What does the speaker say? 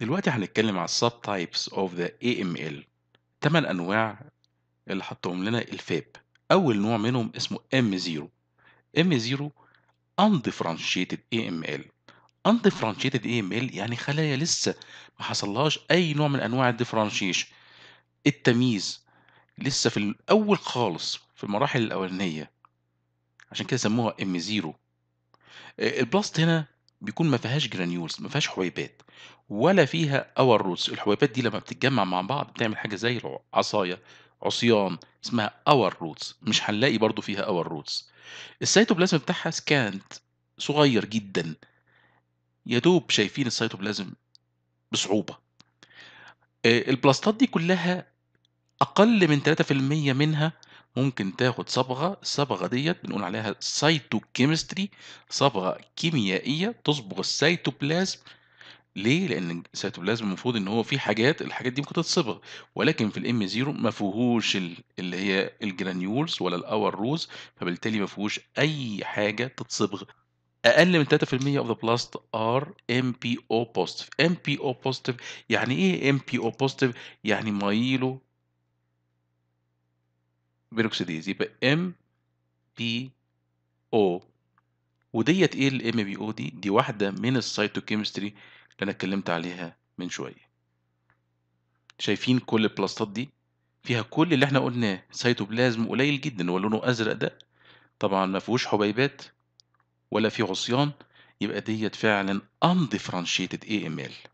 دلوقتي هنتكلم على السب ذا اي ام ال تمن أنواع اللي حطهم لنا الفاب أول نوع منهم اسمه M0 M0 Undifferentiated AML Undifferentiated AML يعني خلايا لسه ما حصلهاش أي نوع من أنواع الديفرنشيشن التمييز لسه في الأول خالص في المراحل الأولانية عشان كده سموها M0 آه، البلاست هنا بيكون ما فيهاش جرانيولز ما فيهاش حُبيبات، ولا فيها اور روتس الحُبيبات دي لمّا بتتجمّع مع بعض بتعمل حاجة زي العصايه عصاية، عصيان، اسمها اور روتس مش هنلاقي برضه فيها اور روتس السيتوبلازم بتاعها سكانت صغير جدًا، يا دوب شايفين السيتوبلازم بصعوبة. آه، البلاستات دي كلّها أقل من 3% منها ممكن تاخد صبغة الصبغة ديت بنقول عليها سايتوكيمستري صبغة كيميائية تصبغ السيتوبلازم ليه؟ لأن السيتوبلازم المفروض إن هو فيه حاجات الحاجات دي ممكن تتصبغ، ولكن في الام زيرو ما فيهوش اللي هي الجرانيولز ولا الأور روز فبالتالي ما فيهوش أي حاجة تتصبغ. أقل من 3% of the blast are MPO positive. MPO positive يعني إيه MPO positive؟ يعني مايلو بيروكسيديز يبقى ام بي او وديت ايه الام بي او دي دي واحده من السيتوكيمستري اللي انا اتكلمت عليها من شويه شايفين كل البلاستات دي فيها كل اللي احنا قلناه سيتوبلازم قليل جدا ولونه ازرق ده طبعا ما فيهوش حبيبات ولا فيه عصيان يبقى ديت فعلا undifferentiated AML